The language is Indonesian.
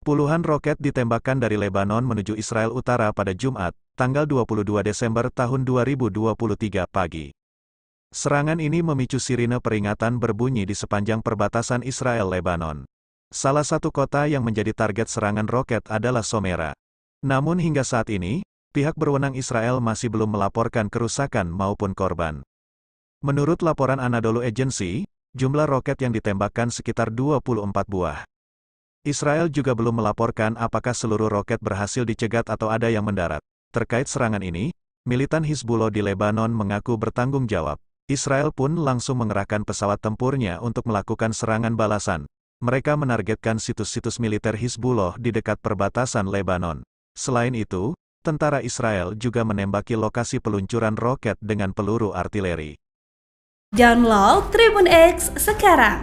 Puluhan roket ditembakkan dari Lebanon menuju Israel Utara pada Jumat, tanggal 22 Desember tahun 2023 pagi. Serangan ini memicu sirine peringatan berbunyi di sepanjang perbatasan Israel-Lebanon. Salah satu kota yang menjadi target serangan roket adalah Somera. Namun hingga saat ini, pihak berwenang Israel masih belum melaporkan kerusakan maupun korban. Menurut laporan Anadolu Agency, jumlah roket yang ditembakkan sekitar 24 buah. Israel juga belum melaporkan apakah seluruh roket berhasil dicegat atau ada yang mendarat. Terkait serangan ini, militan Hizbullah di Lebanon mengaku bertanggung jawab. Israel pun langsung mengerahkan pesawat tempurnya untuk melakukan serangan balasan. Mereka menargetkan situs-situs militer Hizbullah di dekat perbatasan Lebanon. Selain itu, tentara Israel juga menembaki lokasi peluncuran roket dengan peluru artileri. Download Tribun X sekarang